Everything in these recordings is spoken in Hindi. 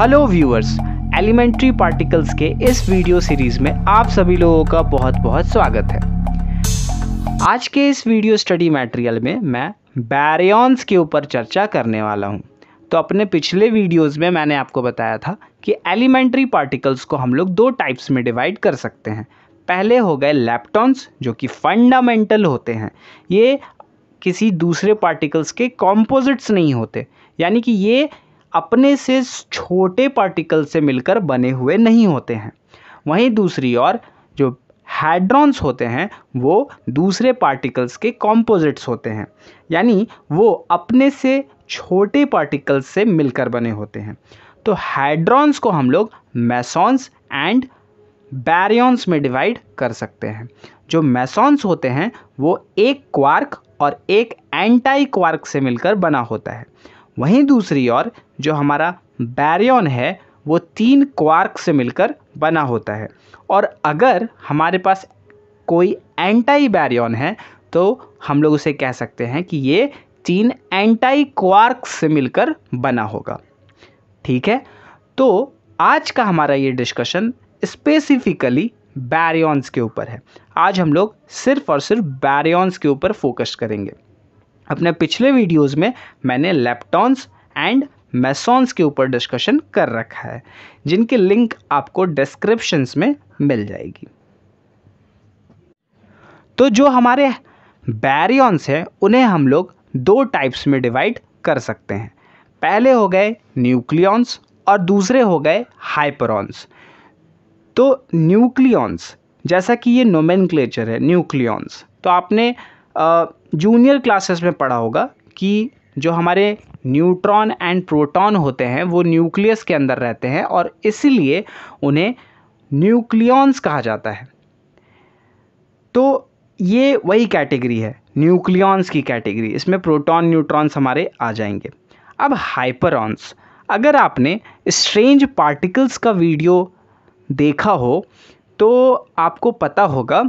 हेलो व्यूअर्स एलिमेंट्री पार्टिकल्स के इस वीडियो सीरीज में आप सभी लोगों का बहुत बहुत स्वागत है आज के इस वीडियो स्टडी मटेरियल में मैं बैरियॉन्स के ऊपर चर्चा करने वाला हूँ तो अपने पिछले वीडियोस में मैंने आपको बताया था कि एलिमेंट्री पार्टिकल्स को हम लोग दो टाइप्स में डिवाइड कर सकते हैं पहले हो गए लैपटॉन्स जो कि फंडामेंटल होते हैं ये किसी दूसरे पार्टिकल्स के कॉम्पोजिट्स नहीं होते यानी कि ये अपने से छोटे पार्टिकल से मिलकर बने हुए नहीं होते हैं वहीं दूसरी ओर जो हैड्रॉन्स होते हैं वो दूसरे पार्टिकल्स के कॉम्पोजिट्स होते हैं यानी वो अपने से छोटे पार्टिकल्स से मिलकर बने होते हैं तो हैड्रॉन्स को हम लोग मैसॉन्स एंड बैरियॉन्स में डिवाइड कर सकते हैं जो मैसॉन्स होते हैं वो एक क्वार्क और एक एंटाई क्वार्क से मिलकर बना होता है वहीं दूसरी ओर जो हमारा बैरियन है वो तीन क्वार्क से मिलकर बना होता है और अगर हमारे पास कोई एंटाई बैरियन है तो हम लोग उसे कह सकते हैं कि ये तीन एंटाई क्वार्क से मिलकर बना होगा ठीक है तो आज का हमारा ये डिस्कशन स्पेसिफिकली बैरियन्स के ऊपर है आज हम लोग सिर्फ और सिर्फ बैरियन्स के ऊपर फोकस करेंगे अपने पिछले वीडियोस में मैंने लेप्टॉन्स एंड मैसॉन्स के ऊपर डिस्कशन कर रखा है जिनकी लिंक आपको डिस्क्रिप्शंस में मिल जाएगी तो जो हमारे बैरियॉन्स हैं उन्हें हम लोग दो टाइप्स में डिवाइड कर सकते हैं पहले हो गए न्यूक्लियॉन्स और दूसरे हो गए हाइपरॉन्स तो न्यूक्लियॉन्स जैसा कि ये नोमेनक्लेचर है न्यूक्लियॉन्स तो आपने आ, जूनियर क्लासेस में पढ़ा होगा कि जो हमारे न्यूट्रॉन एंड प्रोटॉन होते हैं वो न्यूक्लियस के अंदर रहते हैं और इसलिए उन्हें न्यूक्लियॉन्स कहा जाता है तो ये वही कैटेगरी है न्यूक्लियॉन्स की कैटेगरी इसमें प्रोटॉन न्यूट्रॉन्स हमारे आ जाएंगे अब हाइपरॉन्स अगर आपने स्ट्रेंज पार्टिकल्स का वीडियो देखा हो तो आपको पता होगा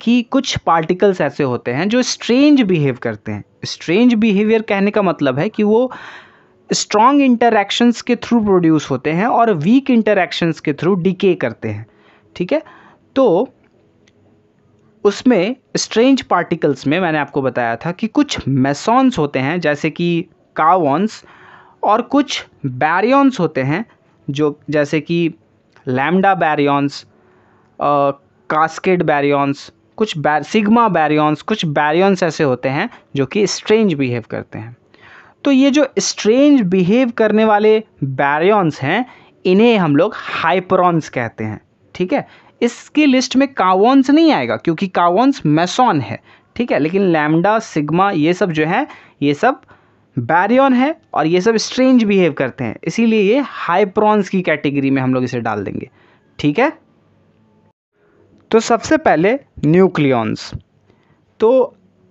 कि कुछ पार्टिकल्स ऐसे होते हैं जो स्ट्रेंज बिहेव करते हैं स्ट्रेंज बिहेवियर कहने का मतलब है कि वो स्ट्रॉन्ग इंटरैक्शंस के थ्रू प्रोड्यूस होते हैं और वीक इंटरैक्शंस के थ्रू डिके करते हैं ठीक है तो उसमें स्ट्रेंज पार्टिकल्स में मैंने आपको बताया था कि कुछ मेसॉन्स होते हैं जैसे कि कावॉन्स और कुछ बैरियंस होते हैं जो जैसे कि लैमडा बैरियंस कास्केड बैरियंस कुछ बैर सिग्मा बैरियंस कुछ बैरियंस ऐसे होते हैं जो कि स्ट्रेंज बिहेव करते हैं तो ये जो स्ट्रेंज बिहेव करने वाले बैरियंस हैं इन्हें हम लोग हाइपरॉन्स कहते हैं ठीक है इसकी लिस्ट में कावॉन्स नहीं आएगा क्योंकि कावंस मैसॉन है ठीक है लेकिन लैमडा सिग्मा ये सब जो है ये सब बैरियन है और ये सब स्ट्रेंज बिहेव करते हैं इसीलिए ये हाइप्रॉन्स की कैटेगरी में हम लोग इसे डाल देंगे ठीक है तो सबसे पहले न्यूक्लियॉन्स तो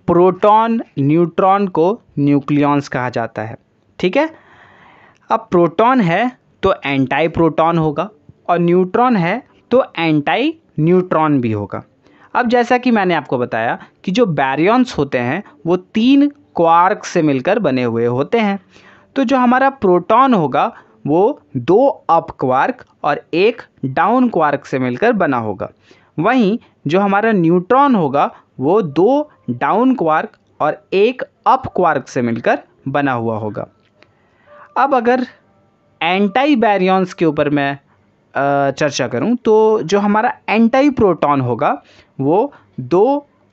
प्रोटॉन न्यूट्रॉन को न्यूक्लियॉन्स कहा जाता है ठीक है अब प्रोटॉन है तो एंटाई प्रोटॉन होगा और न्यूट्रॉन है तो एंटाई न्यूट्रॉन भी होगा अब जैसा कि मैंने आपको बताया कि जो बैरियंस होते हैं वो तीन क्वार्क से मिलकर बने हुए होते हैं तो जो हमारा प्रोटॉन होगा वो दो अप क्वार्क और एक डाउन क्वार्क से मिलकर बना होगा वहीं जो हमारा न्यूट्रॉन होगा वो दो डाउन क्वार्क और एक अप क्वार्क से मिलकर बना हुआ होगा अब अगर एंटाई बैरियॉन्स के ऊपर मैं चर्चा करूं तो जो हमारा एंटाई प्रोटॉन होगा वो दो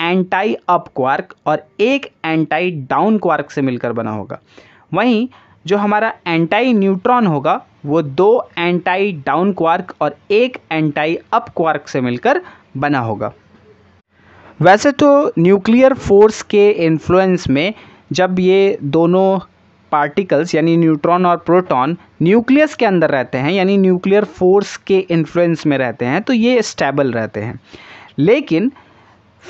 एंटाई अप क्वार्क और एक एंटाई डाउन क्वार्क से मिलकर बना होगा वहीं जो हमारा एंटाई न्यूट्रॉन होगा वो दो एंटाई डाउन क्वार्क और एक एंटाई अप क्वार्क से मिलकर बना होगा वैसे तो न्यूक्लियर फोर्स के इन्फ्लुएंस में जब ये दोनों पार्टिकल्स यानी न्यूट्रॉन और प्रोटॉन न्यूक्लियस के अंदर रहते हैं यानी न्यूक्लियर फोर्स के इन्फ्लुएंस में रहते हैं तो ये स्टेबल रहते हैं लेकिन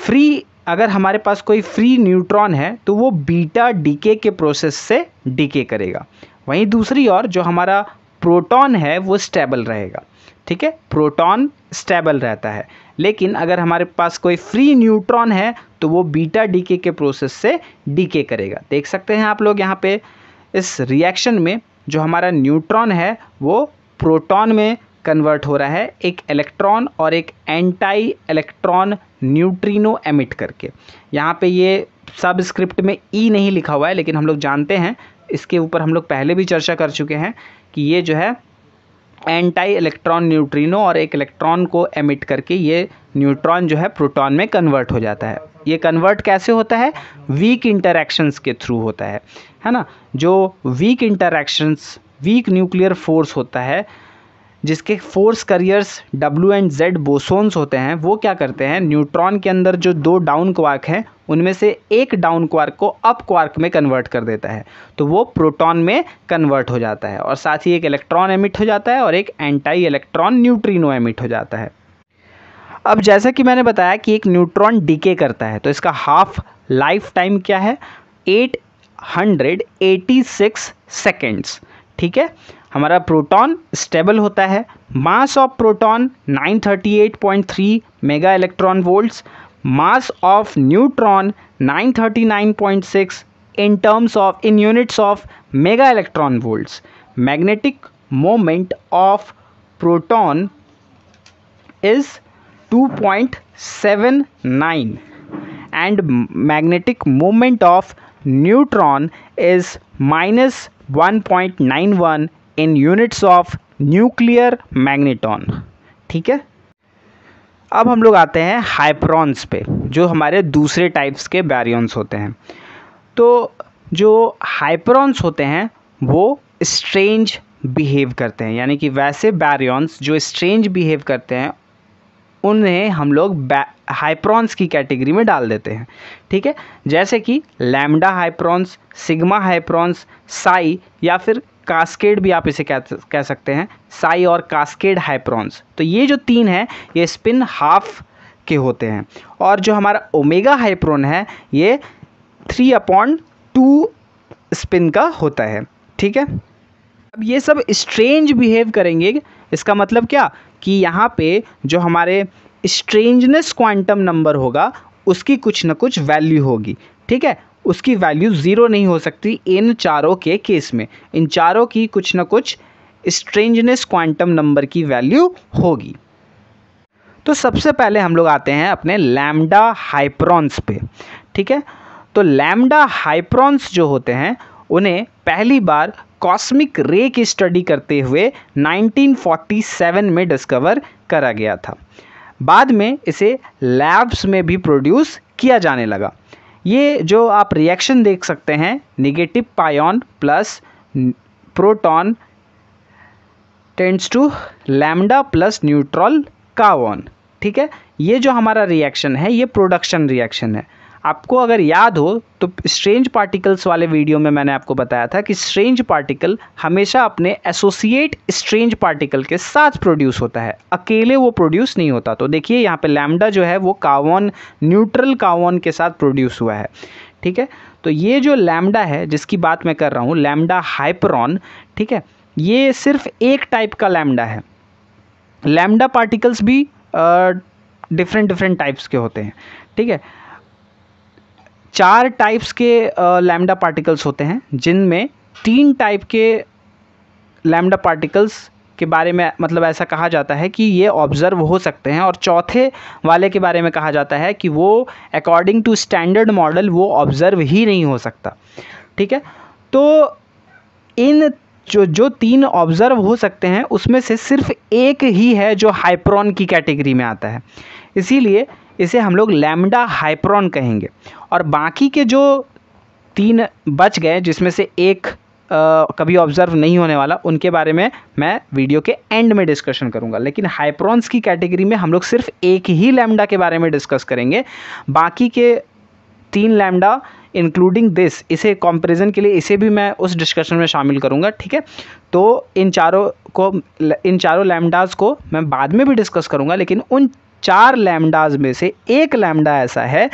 फ्री अगर हमारे पास कोई फ्री न्यूट्रॉन है तो वो बीटा डीके के प्रोसेस से डीके करेगा वहीं दूसरी ओर जो हमारा प्रोटॉन है वो स्टेबल रहेगा ठीक है प्रोटॉन स्टेबल रहता है लेकिन अगर हमारे पास कोई फ्री न्यूट्रॉन है तो वो बीटा डीके के प्रोसेस से डीके करेगा देख सकते हैं आप लोग यहाँ पे इस रिएक्शन में जो हमारा न्यूट्रॉन है वो प्रोटॉन में कन्वर्ट हो रहा है एक इलेक्ट्रॉन और एक एंटाई इलेक्ट्रॉन न्यूट्रिनो एमिट करके यहाँ पे ये सब स्क्रिप्ट में ई e नहीं लिखा हुआ है लेकिन हम लोग जानते हैं इसके ऊपर हम लोग पहले भी चर्चा कर चुके हैं कि ये जो है एंटाई इलेक्ट्रॉन न्यूट्रिनो और एक इलेक्ट्रॉन को एमिट करके ये न्यूट्रॉन जो है प्रोटॉन में कन्वर्ट हो जाता है ये कन्वर्ट कैसे होता है वीक इंटरैक्शंस के थ्रू होता है है ना जो weak interactions weak nuclear force होता है जिसके force carriers W and Z bosons होते हैं वो क्या करते हैं न्यूट्रॉन के अंदर जो दो डाउन क्वार्क हैं उनमें से एक डाउन क्वार्क को अप क्वार्क में कन्वर्ट कर देता है तो वो प्रोटॉन में कन्वर्ट हो जाता है और साथ ही एक इलेक्ट्रॉन एमिट हो जाता है और एक एंटाई इलेक्ट्रॉन न्यूट्रीनो एमिट हो जाता है अब जैसा कि मैंने बताया कि एक न्यूट्रॉन डीके करता है तो इसका हाफ लाइफ टाइम क्या है eight hundred eighty six seconds ठीक है हमारा प्रोटॉन स्टेबल होता है mass of proton 938.3 mega electron volts mass of neutron 939.6 in terms of in units of mega electron volts magnetic moment of proton is 2.79 and magnetic moment of neutron is minus 1.91 in units of nuclear magneton ठीक है अब हम लोग आते हैं हाइप्रॉन्स पे जो हमारे दूसरे टाइप्स के बैरियंस होते हैं तो जो हाइप्रॉन्स होते हैं वो स्ट्रेंज बिहेव करते हैं यानी कि वैसे बैरियंस जो स्ट्रेंज बिहेव करते हैं उन्हें हम लोग हाइप्रॉन्स की कैटेगरी में डाल देते हैं ठीक है जैसे कि lambda hyperons sigma hyperons xi या फिर कास्केड भी आप इसे कह कह सकते हैं साई और कास्केड हाइप्रॉन्स तो ये जो तीन हैं ये स्पिन हाफ के होते हैं और जो हमारा ओमेगा हाइप्रोन है ये थ्री अपॉन टू स्पिन का होता है ठीक है अब ये सब स्ट्रेंज बिहेव करेंगे इसका मतलब क्या कि यहाँ पे जो हमारे स्ट्रेंजनेस क्वांटम नंबर होगा उसकी कुछ ना कुछ वैल्यू होगी ठीक है उसकी वैल्यू ज़ीरो नहीं हो सकती इन चारों के केस में इन चारों की कुछ ना कुछ स्ट्रेंजनेस क्वांटम नंबर की वैल्यू होगी तो सबसे पहले हम लोग आते हैं अपने लैमडा हाइप्रॉन्स पे ठीक है तो लैमडा हाइप्रॉन्स जो होते हैं उन्हें पहली बार कॉस्मिक रे की स्टडी करते हुए 1947 में डिस्कवर करा गया था बाद में इसे लैब्स में भी प्रोड्यूस किया जाने लगा ये जो आप रिएक्शन देख सकते हैं negative pion plus proton tends to lambda plus neutral kaon ठीक है ये जो हमारा रिएक्शन है ये प्रोडक्शन रिएक्शन है आपको अगर याद हो तो स्ट्रेंज पार्टिकल्स वाले वीडियो में मैंने आपको बताया था कि स्ट्रेंज पार्टिकल हमेशा अपने एसोसिएट स्ट्रेंज पार्टिकल के साथ प्रोड्यूस होता है अकेले वो प्रोड्यूस नहीं होता तो देखिए यहाँ पे लैम्डा जो है वो कावन न्यूट्रल कावन के साथ प्रोड्यूस हुआ है ठीक है तो ये जो लैमडा है जिसकी बात मैं कर रहा हूँ लैमडा हाइपरॉन ठीक है ये सिर्फ एक टाइप का लैमडा है लैमडा पार्टिकल्स भी डिफरेंट डिफरेंट टाइप्स के होते हैं ठीक है चार टाइप्स के लैमडा पार्टिकल्स होते हैं जिनमें तीन टाइप के लैमडा पार्टिकल्स के बारे में मतलब ऐसा कहा जाता है कि ये ऑब्ज़र्व हो सकते हैं और चौथे वाले के बारे में कहा जाता है कि वो अकॉर्डिंग टू स्टैंडर्ड मॉडल वो ऑब्ज़र्व ही नहीं हो सकता ठीक है तो इन जो जो तीन ऑब्ज़र्व हो सकते हैं उसमें से सिर्फ एक ही है जो हाइप्रॉन की कैटेगरी में आता है इसीलिए इसे हम लोग लैमडा हाइप्रॉन कहेंगे और बाकी के जो तीन बच गए जिसमें से एक आ, कभी ऑब्जर्व नहीं होने वाला उनके बारे में मैं वीडियो के एंड में डिस्कशन करूंगा लेकिन हाइप्रॉन्स की कैटेगरी में हम लोग सिर्फ एक ही लैम्डा के बारे में डिस्कस करेंगे बाकी के तीन लैम्डा इंक्लूडिंग दिस इसे कंपैरिजन के लिए इसे भी मैं उस डिस्कशन में शामिल करूंगा ठीक है तो इन चारों को इन चारों लैमडाज़ को मैं बाद में भी डिस्कस करूंगा लेकिन उन चार लैमडाज में से एक लैमडा ऐसा है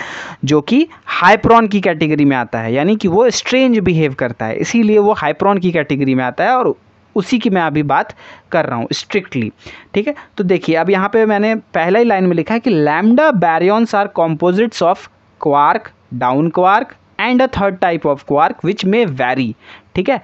जो कि हाइप्रॉन की कैटेगरी में आता है यानी कि वो स्ट्रेंज बिहेव करता है इसीलिए वो हाइप्रॉन की कैटेगरी में आता है और उसी की मैं अभी बात कर रहा हूँ स्ट्रिक्टली ठीक है तो देखिए अब यहाँ पे मैंने पहला ही लाइन में लिखा है कि lambda baryons are composites of quark down quark and a third type of quark which may vary ठीक है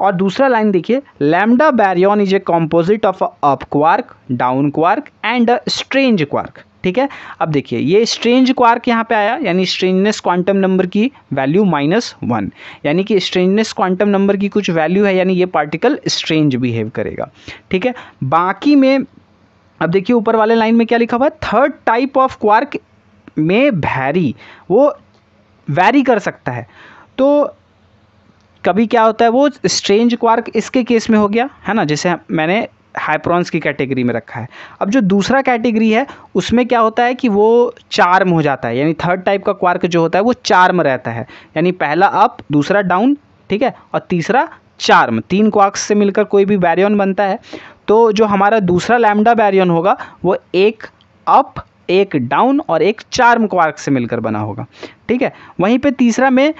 और दूसरा लाइन देखिए lambda baryon is a composite of up quark down quark and strange quark ठीक है अब देखिए ये स्ट्रेंज क्वार्क यहाँ पे आया यानी स्ट्रेंजनेस क्वांटम नंबर की वैल्यू माइनस वन यानी कि स्ट्रेंजनेस क्वांटम नंबर की कुछ वैल्यू है यानी ये पार्टिकल स्ट्रेंज बिहेव करेगा ठीक है बाकी में अब देखिए ऊपर वाले लाइन में क्या लिखा हुआ है थर्ड टाइप ऑफ क्वार्क में भैरी वो वैरी कर सकता है तो कभी क्या होता है वो स्ट्रेंज क्वार्क इसके केस में हो गया है ना जैसे मैंने हाइप्रॉन्स की कैटेगरी में रखा है अब जो दूसरा कैटेगरी है उसमें क्या होता है कि वो चार्म हो जाता है यानी थर्ड टाइप का क्वार्क जो होता है वो चार्म रहता है यानी पहला अप दूसरा डाउन ठीक है और तीसरा चार्म तीन क्वार्क्स से मिलकर कोई भी बैरियन बनता है तो जो हमारा दूसरा लैमडा बैरियन होगा वो एक अप एक डाउन और एक चार्म क्वार्क से मिलकर बना होगा ठीक है वहीं पे तीसरा में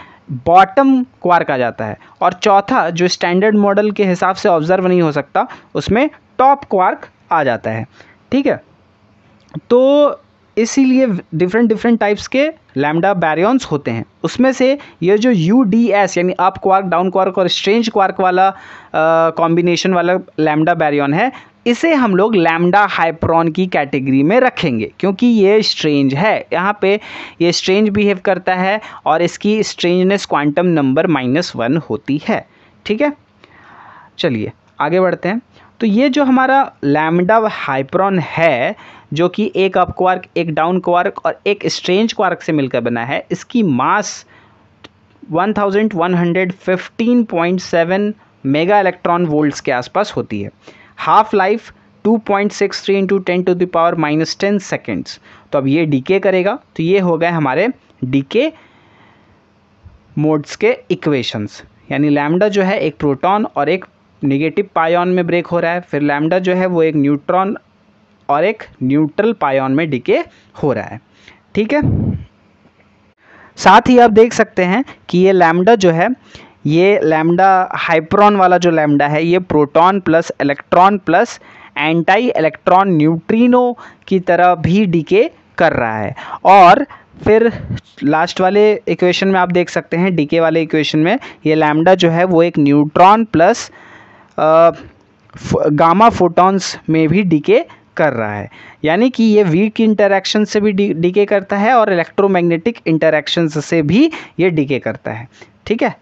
बॉटम क्वार आ जाता है और चौथा जो स्टैंडर्ड मॉडल के हिसाब से ऑब्जर्व नहीं हो सकता उसमें टॉप क्वार्क आ जाता है ठीक है तो इसीलिए डिफरेंट डिफरेंट टाइप्स के लैमडा बैरियॉन्स होते हैं उसमें से ये जो यू डी एस यानी अप क्वार्क डाउन क्वार्क और स्ट्रेंज क्वार्क वाला कॉम्बिनेशन वाला लैमडा बैरियन है इसे हम लोग लैमडा हाइप्रॉन की कैटेगरी में रखेंगे क्योंकि ये स्ट्रेंज है यहाँ पे ये स्ट्रेंज बिहेव करता है और इसकी strangeness quantum number minus one होती है ठीक है चलिए आगे बढ़ते हैं तो ये जो हमारा लैमडा हाइप्रॉन है जो कि एक अप क्वार्क एक डाउन क्वार्क और एक स्ट्रेंज क्वार्क से मिलकर बना है इसकी मास 1115.7 मेगा इलेक्ट्रॉन वोल्ट्स के आसपास होती है half life 2.63 point six three into ten to the power minus ten seconds तो अब ये डीके करेगा तो ये हो गए हमारे डीके मोड्स के इक्वेशंस यानी लैमडा जो है एक प्रोटॉन और एक निगेटिव पायन में ब्रेक हो रहा है फिर लैमडा जो है वो एक न्यूट्रॉन और एक न्यूट्रल पायन में डिके हो रहा है ठीक है साथ ही आप देख सकते हैं कि ये लैमडा जो है ये लैमडा हाइप्रॉन वाला जो लैमडा है ये proton plus electron plus anti electron neutrino की तरह भी डिके कर रहा है और फिर लास्ट वाले इक्वेशन में आप देख सकते हैं डीके वाले इक्वेशन में ये लैमडा जो है वो एक न्यूट्रॉन प्लस गामा फोटॉन्स में भी डीके कर रहा है यानी कि ये वीक इंटरेक्शन से भी डीके करता है और इलेक्ट्रोमैग्नेटिक इंटरेक्शन से भी ये डीके करता है ठीक है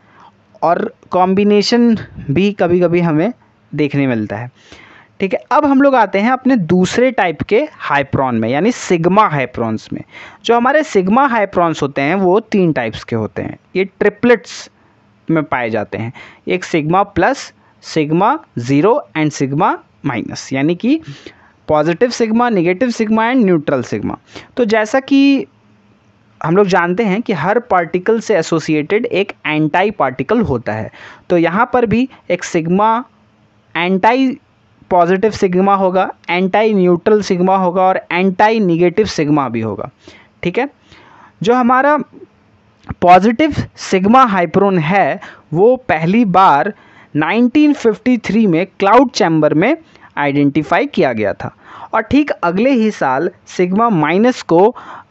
और कॉम्बिनेशन भी कभी कभी हमें देखने मिलता है ठीक है अब हम लोग आते हैं अपने दूसरे टाइप के हाइप्रॉन में यानी सिग्मा हाइप्रॉन्स में जो हमारे सिग्मा हाइप्रॉन्स होते हैं वो तीन टाइप्स के होते हैं ये ट्रिपलेट्स में पाए जाते हैं एक sigma plus sigma zero and sigma minus यानी कि positive sigma negative sigma and neutral sigma तो जैसा कि हम लोग जानते हैं कि हर पार्टिकल से एसोसिएटेड एक एंटाई पार्टिकल होता है तो यहाँ पर भी एक सिग्मा एंटाई पॉजिटिव सिग्मा होगा एंटाई न्यूट्रल सिग्मा होगा और एंटाई निगेटिव सिग्मा भी होगा ठीक है जो हमारा पॉजिटिव सिग्मा हाइप्रोन है वो पहली बार 1953 में क्लाउड चैम्बर में आइडेंटिफाई किया गया था और ठीक अगले ही साल सिग्मा माइनस को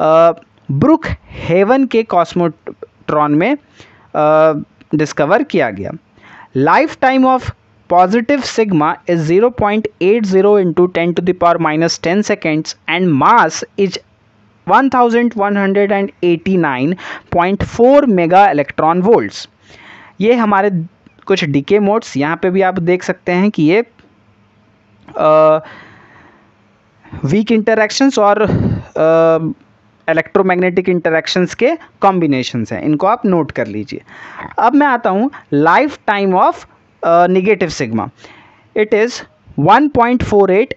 ब्रुक हेवन के कॉस्मोट्रॉन में डिस्कवर किया गया life time of positive sigma is 0.80 point eight zero into ten to the power minus ten seconds and mass is one one thousand hundred and eighty nine point four mega electron volts ये हमारे कुछ डीके मोड्स यहाँ पे भी आप देख सकते हैं कि ये वीक इंटरेक्शंस और इलेक्ट्रोमैग्नेटिक इंटरेक्शंस के कॉम्बिनेशंस हैं इनको आप नोट कर लीजिए अब मैं आता हूँ life time of negative sigma it is 1.48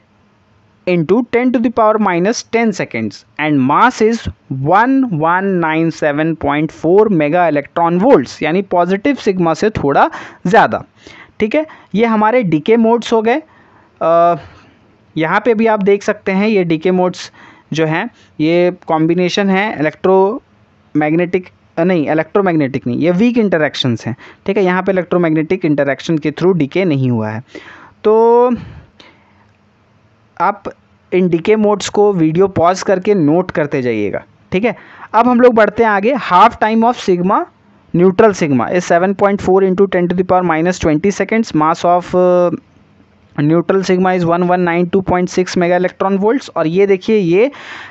into ten to minus ten seconds and mass is one one nine seven point four mega electron volts यानी पॉजिटिव सिग्मा से थोड़ा ज़्यादा ठीक है ये हमारे डीके मोड्स हो गए यहाँ पे भी आप देख सकते हैं ये डीके मोड्स जो हैं ये कॉम्बिनेशन है इलेक्ट्रो मैग्नेटिक नहीं इलेक्ट्रोमैग्नेटिक नहीं ये वीक इंटरेक्शंस हैं ठीक है यहाँ पे इलेक्ट्रोमैग्नेटिक इंटरेक्शन के थ्रू डीके नहीं हुआ है तो आप इन डिके मोड्स को वीडियो पॉज करके नोट करते जाइएगा ठीक है अब हम लोग बढ़ते हैं आगे half time of sigma neutral sigma is seven point four into ten to the power minus twenty seconds mass of neutral sigma is one one nine two point six mega electron volts और ये देखिए ये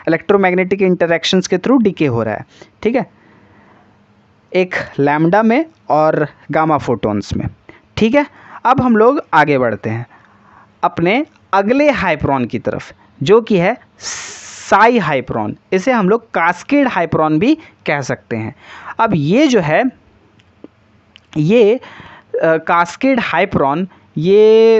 इलेक्ट्रोमैग्नेटिक इंटरेक्शंस के थ्रू डिके हो रहा है ठीक है एक लैमडा में और गामा फोटोन्स में ठीक है अब हम लोग आगे बढ़ते हैं अपने अगले हाइप्रॉन की तरफ जो कि है साई हाइप्रॉन इसे हम लोग कास्केड हाइप्रॉन भी कह सकते हैं अब ये जो है ये कास्केड हाइप्रॉन ये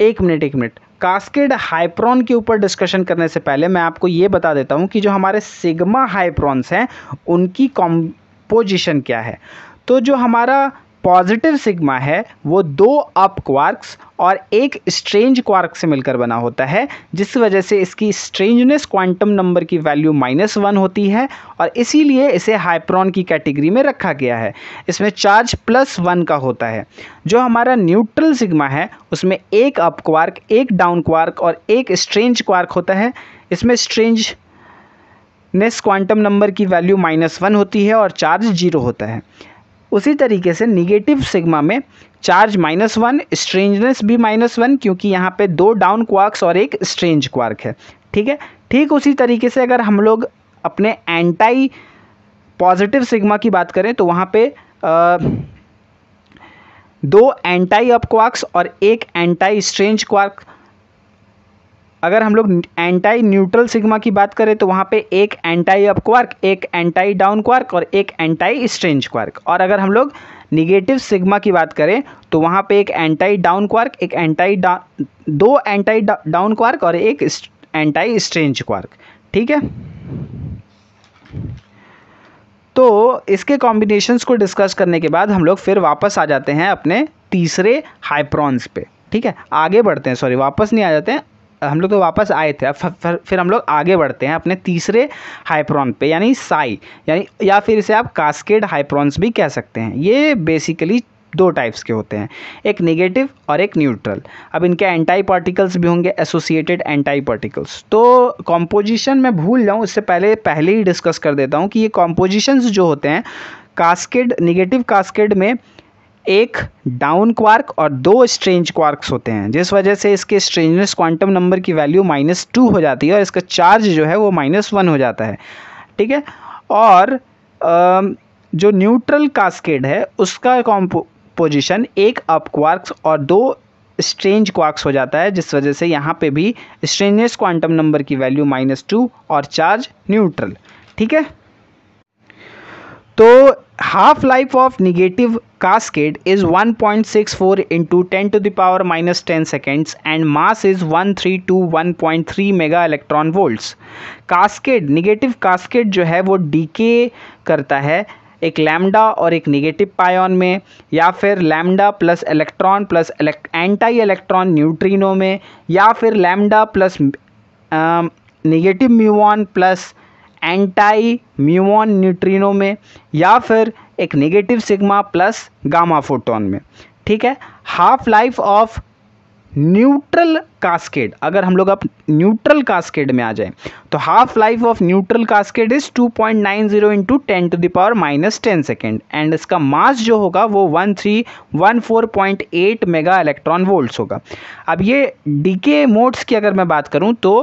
एक मिनट एक मिनट कास्केड हाइप्रॉन के ऊपर डिस्कशन करने से पहले मैं आपको ये बता देता हूँ कि जो हमारे सिग्मा हाइप्रॉन्स हैं उनकी कॉम्पोजिशन क्या है तो जो हमारा पॉजिटिव सिग्मा है वो दो अप क्वार्क्स और एक स्ट्रेंज क्वार्क से मिलकर बना होता है जिस वजह से इसकी स्ट्रेंजनेस क्वांटम नंबर की वैल्यू माइनस वन होती है और इसीलिए इसे हाइप्रॉन की कैटेगरी में रखा गया है इसमें चार्ज प्लस वन का होता है जो हमारा न्यूट्रल सिग्मा है उसमें एक अप क्वार्क एक डाउन क्वार्क और एक स्ट्रेंज क्वार्क होता है इसमें स्ट्रेंज नेस क्वांटम नंबर की वैल्यू माइनस वन होती है और चार्ज जीरो होता है उसी तरीके से निगेटिव सिग्मा में चार्ज माइनस वन स्ट्रेंजनेस भी माइनस वन क्योंकि यहाँ पे दो डाउन क्वार्क्स और एक स्ट्रेंज क्वार्क है ठीक है ठीक उसी तरीके से अगर हम लोग अपने एंटाई पॉजिटिव सिग्मा की बात करें तो वहाँ पे आ, दो एंटाई अप क्वार्क्स और एक एंटाई स्ट्रेंज क्वार्क अगर हम लोग एंटाई न्यूट्रल सिग्मा की बात करें तो वहाँ पे एक एंटाई अप क्वार्क एक एंटाई डाउन क्वार्क और एक एंटाई स्ट्रेंज क्वार्क और अगर हम लोग निगेटिव सिग्मा की बात करें तो वहाँ पे एक एंटाई डाउन क्वार्क एक एंटाई दो एंटाई डाउन क्वार्क और एक एंटाई स्ट्रेंज क्वार्क ठीक है तो इसके कॉम्बिनेशंस को डिस्कस करने के बाद हम लोग फिर वापस आ जाते हैं अपने तीसरे हाइप्रॉन्स पे ठीक है आगे बढ़ते हैं सॉरी वापस नहीं आ जाते हैं हम लोग तो वापस आए थे अब फिर फिर हम लोग आगे बढ़ते हैं अपने तीसरे हाइप्रॉन पे यानी साई यानी या फिर इसे आप कास्केड हाइप्रॉन्स भी कह सकते हैं ये बेसिकली दो टाइप्स के होते हैं एक नेगेटिव और एक न्यूट्रल अब इनके एंटाई पार्टिकल्स भी होंगे एसोसिएटेड एंटाई पार्टिकल्स तो कॉम्पोजिशन मैं भूल जाऊँ इससे पहले पहले ही डिस्कस कर देता हूँ कि ये कॉम्पोजिशन जो होते हैं कास्केड नेगेटिव कास्केड में एक डाउन क्वार्क और दो स्ट्रेंज क्वार्क्स होते हैं जिस वजह से इसके स्ट्रेंजनेस क्वांटम नंबर की वैल्यू माइनस टू हो जाती है और इसका चार्ज जो है वो माइनस वन हो जाता है ठीक है और जो न्यूट्रल कास्केड है उसका कॉम्पोजिशन एक अप क्वार्क्स और दो स्ट्रेंज क्वार्क्स हो जाता है जिस वजह से यहाँ पर भी स्ट्रेंजनेस क्वांटम नंबर की वैल्यू माइनस टू और चार्ज न्यूट्रल ठीक है तो half life of negative cascade is 1.64 power minus ten seconds and mass is one three two one point three mega electron volts cascade negative cascade जो है वो डीके करता है एक लैमडा और एक निगेटिव पायन में या फिर lambda plus electron plus anti electron neutrino में या फिर lambda plus negative muon plus anti muon neutrino में या फिर एक negative sigma plus gamma photon में ठीक है half life of neutral cascade अगर हम लोग अब न्यूट्रल कास्केड में आ जाएं तो half life of neutral cascade is 2.90 point nine zero into ten to the power minus ten second and इसका मास जो होगा वो one three one four point eight mega electron volts होगा अब ये डीके मोड्स की अगर मैं बात करूँ तो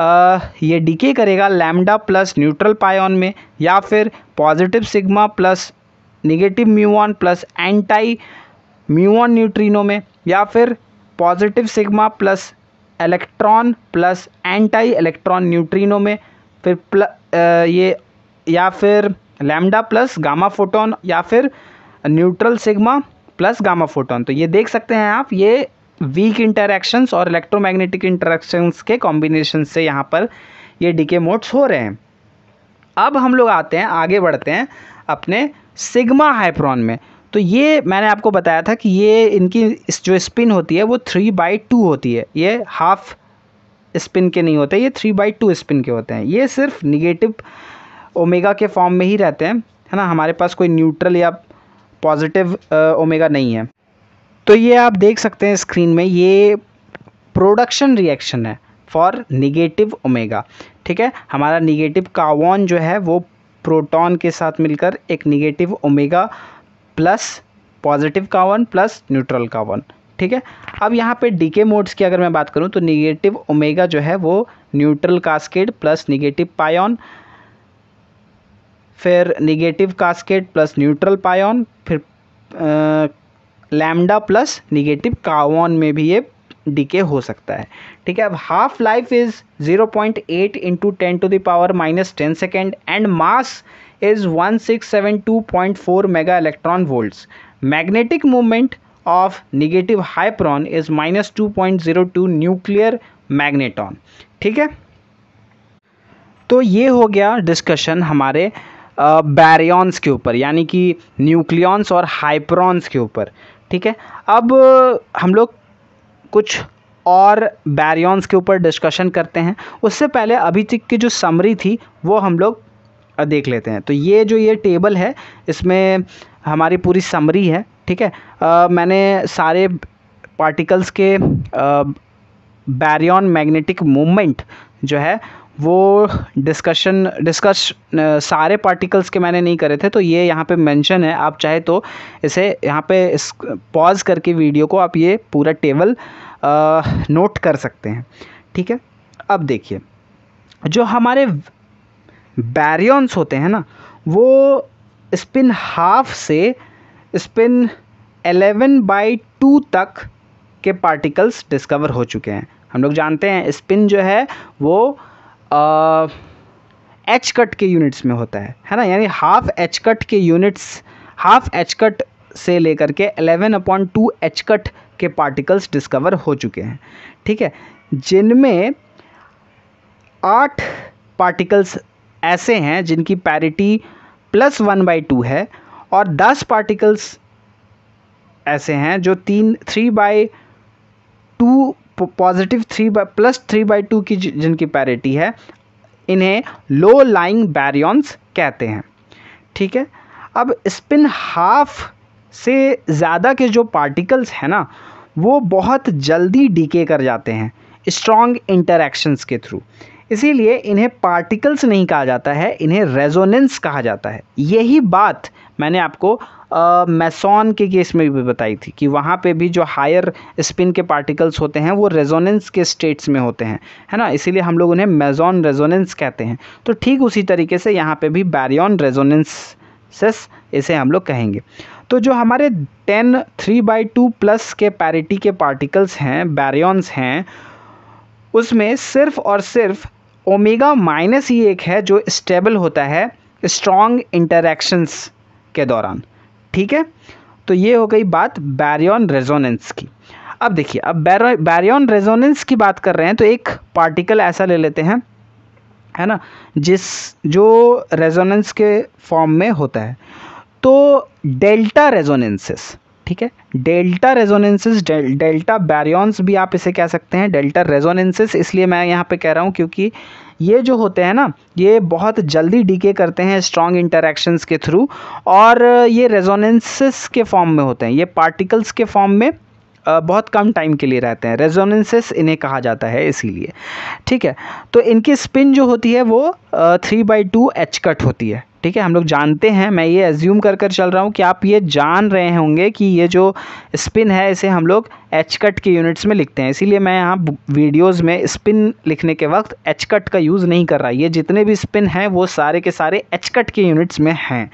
आ, ये डीके करेगा लैमडा प्लस न्यूट्रल पायोन में या फिर positive sigma plus negative muon plus anti muon neutrino में या फिर positive sigma plus electron plus anti electron neutrino में फिर प्ल ये या फिर लैम्डा प्लस गामा फोटोन या फिर neutral sigma plus gamma photon तो ये देख सकते हैं आप ये वीक इंटरेक्शंस और इलेक्ट्रोमैग्नेटिक इंटरेक्शंस के कॉम्बिनेशन से यहाँ पर ये डिके मोड्स हो रहे हैं अब हम लोग आते हैं आगे बढ़ते हैं अपने सिग्मा हाइप्रॉन में तो ये मैंने आपको बताया था कि ये इनकी जो स्पिन होती है वो थ्री बाई टू होती है ये हाफ स्पिन के नहीं होते ये थ्री बाई टू स्पिन के होते हैं ये सिर्फ निगेटिव ओमेगा के फॉर्म में ही रहते हैं है ना हमारे पास कोई न्यूट्रल या पॉजिटिव ओमेगा नहीं है तो ये आप देख सकते हैं स्क्रीन में ये प्रोडक्शन रिएक्शन है फॉर निगेटिव ओमेगा ठीक है हमारा निगेटिव कावॉन जो है वो प्रोटॉन के साथ मिलकर एक negative omega plus positive kaon plus neutral kaon ठीक है अब यहाँ पे डीके मोड्स की अगर मैं बात करूँ तो निगेटिव ओमेगा जो है वो न्यूट्रल कास्केड प्लस निगेटिव पायन फिर निगेटिव कास्केड प्लस न्यूट्रल पायन फिर लैमडा प्लस निगेटिव कावन में भी ये डीके हो सकता है ठीक है अब half life is zero point eight into ten to the power minus ten second and mass is one six seven two point four mega electron volts magnetic movement of negative hyperon is minus two point zero two nuclear magneton ठीक है तो ये हो गया डिस्कशन हमारे बैरियॉन्स के ऊपर यानी कि न्यूक्लियॉन्स और हाइप्रॉन्स के ऊपर ठीक है अब हम लोग कुछ और बैरियॉन्स के ऊपर डिस्कशन करते हैं उससे पहले अभी तक की जो समरी थी वो हम लोग देख लेते हैं तो ये जो ये टेबल है इसमें हमारी पूरी समरी है ठीक है आ, मैंने सारे पार्टिकल्स के बैरियन मैग्नेटिक मूवमेंट जो है वो डिस्कशन डिस्कस सारे पार्टिकल्स के मैंने नहीं करे थे तो ये यहाँ पे मेंशन है आप चाहे तो इसे यहाँ पे इस पॉज करके वीडियो को आप ये पूरा टेबल नोट कर सकते हैं ठीक है अब देखिए जो हमारे बैरियंस होते हैं ना वो स्पिन हाफ से स्पिन एलेवन बाई टू तक के पार्टिकल्स डिस्कवर हो चुके हैं हम लोग जानते हैं स्पिन जो है वो एच कट के यूनिट्स में होता है है ना यानी हाफ एच कट के यूनिट्स हाफ एच कट से लेकर के eleven upon two h cut के पार्टिकल्स डिस्कवर हो चुके हैं ठीक है जिनमें आठ पार्टिकल्स ऐसे हैं जिनकी parity plus one by two है और दस पार्टिकल्स ऐसे हैं जो तीन three by two positive three by plus three by two की जिनकी पैरिटी है इन्हें लो लाइंग बैरियंस कहते हैं ठीक है अब स्पिन हाफ से ज़्यादा के जो पार्टिकल्स हैं ना वो बहुत जल्दी डीके कर जाते हैं स्ट्रॉन्ग इंटरैक्शंस के थ्रू इसीलिए इन्हें पार्टिकल्स नहीं कहा जाता है इन्हें रेजोनेंस कहा जाता है यही बात मैंने आपको मैसॉन के केस में भी बताई थी कि वहाँ पे भी जो हायर स्पिन के पार्टिकल्स होते हैं वो रेजोनेंस के स्टेट्स में होते हैं है ना इसीलिए हम लोग उन्हें मेजॉन रेजोनेंस कहते हैं तो ठीक उसी तरीके से यहाँ पे भी बैरियन रेजोनेंस इसे हम लोग कहेंगे तो जो हमारे ten three by two plus के पैरिटी के पार्टिकल्स हैं बैरियॉन्स हैं उसमें सिर्फ और सिर्फ ओमेगा माइनस ही एक है जो स्टेबल होता है स्ट्रॉन्ग इंटरेक्शंस के दौरान ठीक है तो ये हो गई बात बैरियन रेजोनेंस की अब देखिए अब बैरियन रेजोनेंस की बात कर रहे हैं तो एक पार्टिकल ऐसा ले लेते हैं है ना जिस जो रेजोनेंस के फॉर्म में होता है तो डेल्टा रेजोनेंसेस ठीक है डेल्टा रेजोनेंसेस डेल्टा बैरियंस भी आप इसे कह सकते हैं डेल्टा रेजोनेंसेस इसलिए मैं यहाँ पे कह रहा हूँ क्योंकि ये जो होते हैं ना ये बहुत जल्दी डीके करते हैं स्ट्रॉन्ग इंटरेक्शंस के थ्रू और ये रेजोनेंसेस के फॉर्म में होते हैं ये पार्टिकल्स के फॉर्म में बहुत कम टाइम के लिए रहते हैं रेजोनेंसेस इन्हें कहा जाता है इसीलिए ठीक है तो इनकी स्पिन जो होती है वो three by two h cut होती है ठीक है हम लोग जानते हैं मैं ये एज्यूम कर कर चल रहा हूँ कि आप ये जान रहे होंगे कि ये जो स्पिन है इसे हम लोग एच कट के यूनिट्स में लिखते हैं इसीलिए मैं यहाँ वीडियोस में स्पिन लिखने के वक्त एच कट का यूज़ नहीं कर रहा ये जितने भी स्पिन हैं वो सारे के सारे एच कट के यूनिट्स में हैं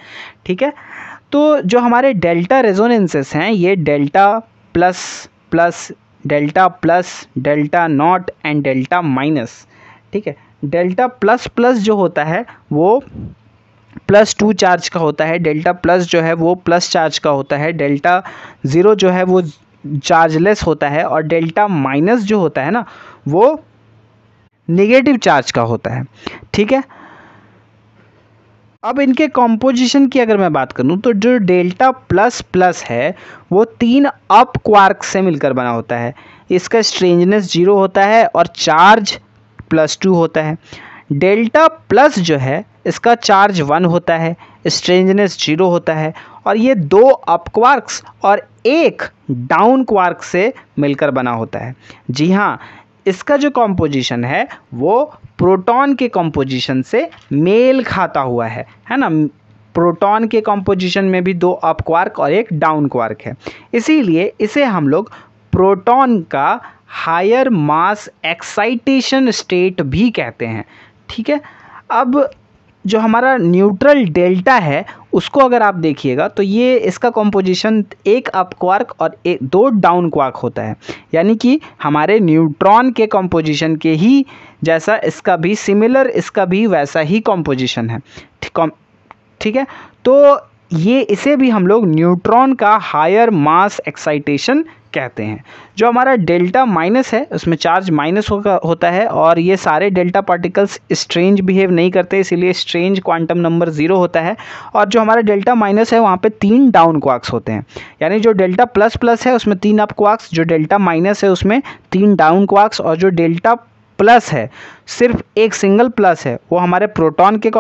ठीक है तो जो हमारे डेल्टा रेजोनेंसेस हैं ये delta plus plus delta plus delta not and delta minus ठीक है डेल्टा प्लस प्लस जो होता है वो प्लस टू चार्ज का होता है डेल्टा प्लस जो है वो प्लस चार्ज का होता है डेल्टा ज़ीरो जो है वो चार्जलेस होता है और डेल्टा माइनस जो होता है ना वो नेगेटिव चार्ज का होता है ठीक है अब इनके कॉम्पोजिशन की अगर मैं बात करूं तो जो डेल्टा प्लस प्लस है वो तीन अप क्वार्क से मिलकर बना होता है इसका स्ट्रेंजनेस जीरो होता है और चार्ज प्लस टू होता है डेल्टा प्लस जो है इसका चार्ज वन होता है स्ट्रेंजनेस जीरो होता है और ये दो अप क्वार्क्स और एक डाउन क्वार्क से मिलकर बना होता है जी हाँ इसका जो कॉम्पोजिशन है वो प्रोटॉन के कॉम्पोजिशन से मेल खाता हुआ है है ना प्रोटॉन के कॉम्पोजिशन में भी दो अप क्वार्क और एक डाउन क्वार्क है इसीलिए इसे हम लोग प्रोटॉन का हायर मास एक्साइटेशन स्टेट भी कहते हैं ठीक है अब जो हमारा न्यूट्रल डेल्टा है उसको अगर आप देखिएगा तो ये इसका कॉम्पोजिशन एक अप क्वार्क और एक दो डाउन क्वार्क होता है यानी कि हमारे न्यूट्रॉन के कॉम्पोजिशन के ही जैसा इसका भी सिमिलर इसका भी वैसा ही कॉम्पोजिशन है ठीक है तो ये इसे भी हम लोग न्यूट्रॉन का हायर मास एक्साइटेशन कहते हैं जो हमारा डेल्टा माइनस है उसमें चार्ज माइनस होगा होता है और ये सारे डेल्टा पार्टिकल्स स्ट्रेंज बिहेव नहीं करते इसीलिए स्ट्रेंज क्वांटम नंबर ज़ीरो होता है और जो हमारा डेल्टा माइनस है वहाँ पे तीन डाउन क्वार्क्स होते हैं यानी जो डेल्टा प्लस प्लस है उसमें तीन अप क्वार्क्स जो डेल्टा माइनस है उसमें तीन डाउन क्वार्क्स और जो डेल्टा प्लस है सिर्फ एक सिंगल प्लस है वो हमारे प्रोटॉन के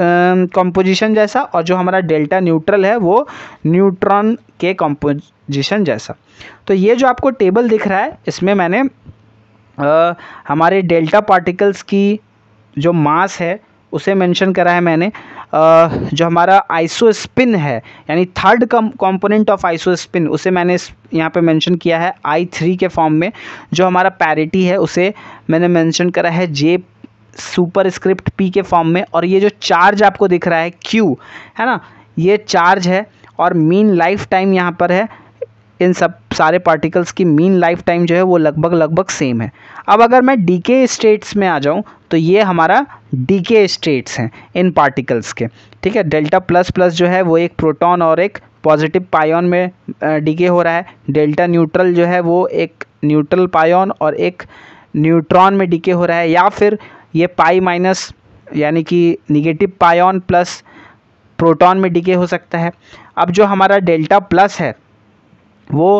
कंपोजिशन जैसा और जो हमारा डेल्टा न्यूट्रल है वो न्यूट्रॉन के कंपोजिशन जैसा तो ये जो आपको टेबल दिख रहा है इसमें मैंने आ, हमारे डेल्टा पार्टिकल्स की जो मास है उसे मेंशन करा है मैंने आ, जो हमारा आइसोस्पिन है यानी थर्ड कंपोनेंट ऑफ आइसोस्पिन उसे मैंने यहाँ पे मेंशन किया है आई थ्री के फॉर्म में जो हमारा पैरिटी है उसे मैंने मेंशन करा है जे सुपर स्क्रिप्ट पी के फॉर्म में और ये जो चार्ज आपको दिख रहा है क्यू है ना ये चार्ज है और मीन लाइफ टाइम यहाँ पर है इन सब सारे पार्टिकल्स की मीन लाइफ टाइम जो है वो लगभग लगभग सेम है अब अगर मैं डीके स्टेट्स में आ जाऊँ तो ये हमारा डीके स्टेट्स हैं इन पार्टिकल्स के ठीक है डेल्टा प्लस प्लस जो है वो एक प्रोटॉन और एक पॉजिटिव पायोन में डीके हो रहा है डेल्टा न्यूट्रल जो है वो एक न्यूट्रल पायोन और एक न्यूट्रॉन में डीके हो रहा है या फिर ये पाई माइनस यानी कि निगेटिव पायन प्लस प्रोटॉन में डिके हो सकता है अब जो हमारा डेल्टा प्लस है वो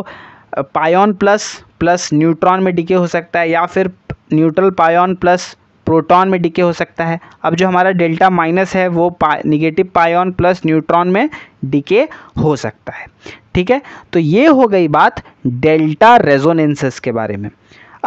पायन प्लस प्लस न्यूट्रॉन में डिके हो सकता है या फिर न्यूट्रल पायन प्लस प्रोटॉन में डिके हो सकता है अब जो हमारा डेल्टा माइनस है वो पा निगेटिव पायन प्लस न्यूट्रॉन में डिके हो सकता है ठीक है तो ये हो गई बात डेल्टा रेजोनेंसेस के बारे में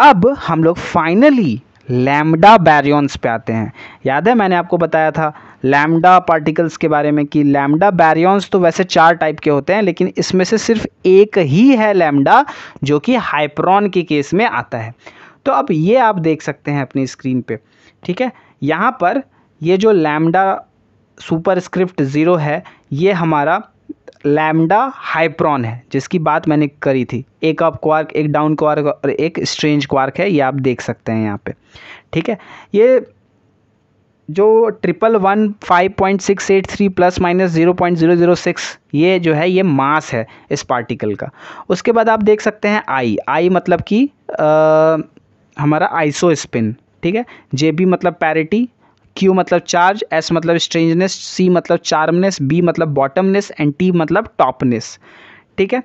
अब हम लोग फाइनली लैम्डा बैरियंस पे आते हैं याद है मैंने आपको बताया था लैम्डा पार्टिकल्स के बारे में कि लैम्डा बैरियंस तो वैसे चार टाइप के होते हैं लेकिन इसमें से सिर्फ एक ही है लैम्डा जो कि हाइप्रॉन के केस में आता है तो अब ये आप देख सकते हैं अपनी स्क्रीन पे ठीक है यहाँ पर ये जो लैम्डा स्क्रिप्ट ज़ीरो है ये हमारा लैमडा हाइप्रॉन है जिसकी बात मैंने करी थी एक अप क्वार्क एक डाउन क्वार्क और एक स्ट्रेंज क्वार्क है ये आप देख सकते हैं यहाँ पे ठीक है ये जो triple one five point six eight three plus minus zero point zero zero six ये जो है ये मास है इस पार्टिकल का उसके बाद आप देख सकते हैं आई आई मतलब कि हमारा आइसो स्पिन ठीक है जे बी मतलब पैरिटी क्यू मतलब चार्ज एस मतलब स्ट्रेंजनेस सी मतलब चार्मनेस बी मतलब बॉटमनेस एंड टी मतलब टॉपनेस ठीक है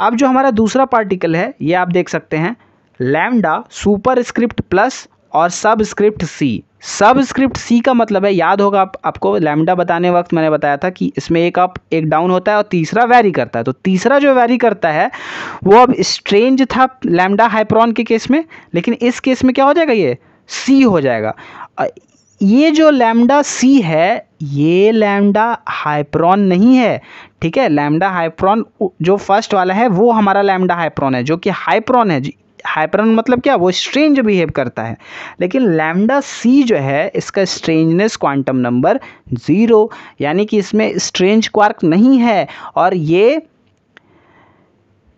अब जो हमारा दूसरा पार्टिकल है ये आप देख सकते हैं लैमडा सुपर स्क्रिप्ट प्लस और सब स्क्रिप्ट सी सब स्क्रिप्ट सी का मतलब है याद होगा आप, आपको लैमडा बताने वक्त मैंने बताया था कि इसमें एक अप एक डाउन होता है और तीसरा वैरी करता है तो तीसरा जो वैरी करता है वो अब स्ट्रेंज था लैमडा हाइप्रॉन के केस में लेकिन इस केस में क्या हो जाएगा ये सी हो जाएगा ये जो लैम्डा सी है ये लैम्डा हाइप्रॉन नहीं है ठीक है लैम्डा हाइप्रॉन जो फर्स्ट वाला है वो हमारा लैम्डा हाइप्रॉन है जो कि हाइप्रॉन है हाइप्रॉन मतलब क्या वो स्ट्रेंज बिहेव करता है लेकिन लैम्डा सी जो है इसका स्ट्रेंजनेस क्वांटम नंबर ज़ीरो यानी कि इसमें स्ट्रेंज क्वार्क नहीं है और ये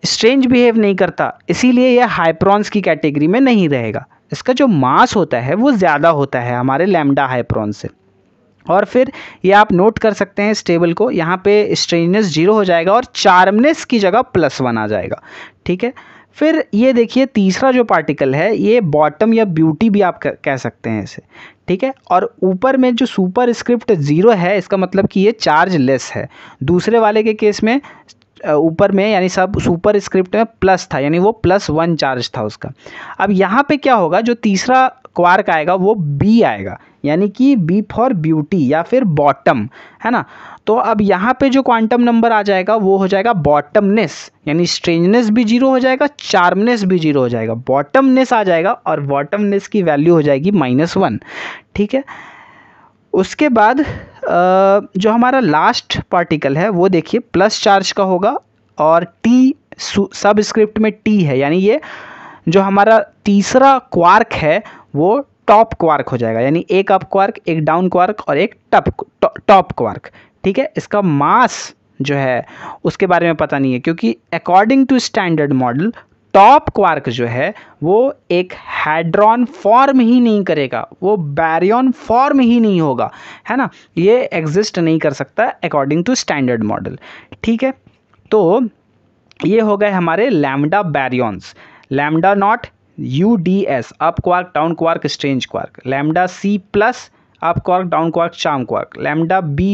स्ट्रेंज बिहेव नहीं करता इसीलिए यह हाइप्रॉन्स की कैटेगरी में नहीं रहेगा इसका जो मास होता है वो ज़्यादा होता है हमारे लैमडा हाइप्रॉन से और फिर ये आप नोट कर सकते हैं इस टेबल को यहाँ पे स्ट्रेननेस जीरो हो जाएगा और चार्मनेस की जगह प्लस वन आ जाएगा ठीक है फिर ये देखिए तीसरा जो पार्टिकल है ये बॉटम या ब्यूटी भी आप कह सकते हैं इसे ठीक है और ऊपर में जो सुपर स्क्रिप्ट ज़ीरो है इसका मतलब कि ये चार्ज लेस है दूसरे वाले के केस में ऊपर में यानी सब सुपर स्क्रिप्ट में प्लस था यानी वो प्लस वन चार्ज था उसका अब यहाँ पे क्या होगा जो तीसरा क्वार्क आएगा वो बी आएगा यानी कि बी फॉर ब्यूटी या फिर बॉटम है ना तो अब यहाँ पे जो क्वांटम नंबर आ जाएगा वो हो जाएगा बॉटमनेस यानी स्ट्रेंजनेस भी जीरो हो जाएगा चार्मनेस भी जीरो हो जाएगा बॉटमनेस आ जाएगा और बॉटमनेस की वैल्यू हो जाएगी माइनस वन ठीक है उसके बाद जो हमारा लास्ट पार्टिकल है वो देखिए प्लस चार्ज का होगा और टी सब स्क्रिप्ट में टी है यानी ये जो हमारा तीसरा क्वार्क है वो टॉप क्वार्क हो जाएगा यानी एक अप क्वार्क एक डाउन क्वार्क और एक टॉप टॉप क्वार्क ठीक है इसका मास जो है उसके बारे में पता नहीं है क्योंकि according to standard model top quark जो है वो एक हैड्रॉन फॉर्म ही नहीं करेगा वो बैरियन फॉर्म ही नहीं होगा है ना ये एग्जिस्ट नहीं कर सकता अकॉर्डिंग टू स्टैंडर्ड मॉडल ठीक है तो ये हो गए हमारे lambda baryons lambda not U D S up quark down quark strange quark lambda C plus up quark down quark charm quark lambda B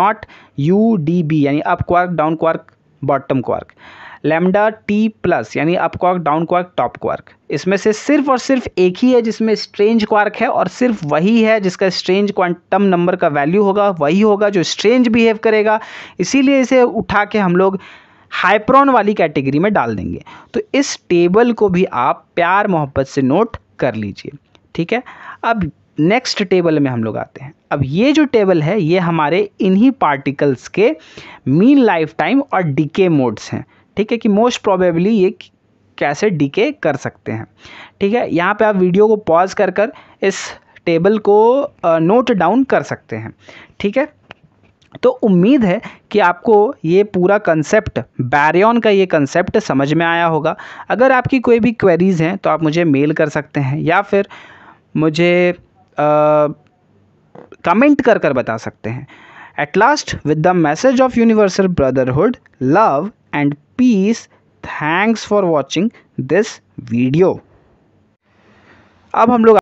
not U D B यानी up quark down quark bottom quark lambda T plus यानी up quark down quark top quark इसमें से सिर्फ और सिर्फ एक ही है जिसमें स्ट्रेंज क्वार्क है और सिर्फ वही है जिसका स्ट्रेंज क्वांटम नंबर का वैल्यू होगा वही होगा जो स्ट्रेंज बिहेव करेगा इसीलिए इसे उठा के हम लोग हाइप्रॉन वाली कैटेगरी में डाल देंगे तो इस टेबल को भी आप प्यार मोहब्बत से नोट कर लीजिए ठीक है अब नेक्स्ट टेबल में हम लोग आते हैं अब ये जो टेबल है ये हमारे इन्हीं पार्टिकल्स के मीन लाइफ टाइम और डिके मोड्स हैं ठीक है कि मोस्ट प्रोबेबली ये कैसे डीके कर सकते हैं ठीक है यहाँ पे आप वीडियो को पॉज कर कर इस टेबल को नोट डाउन कर सकते हैं ठीक है तो उम्मीद है कि आपको ये पूरा कंसेप्ट बैरियन का ये कंसेप्ट समझ में आया होगा अगर आपकी कोई भी क्वेरीज़ हैं तो आप मुझे मेल कर सकते हैं या फिर मुझे कमेंट कर कर बता सकते हैं at last with the message of universal brotherhood love and peace thanks for watching this video अब हम लोग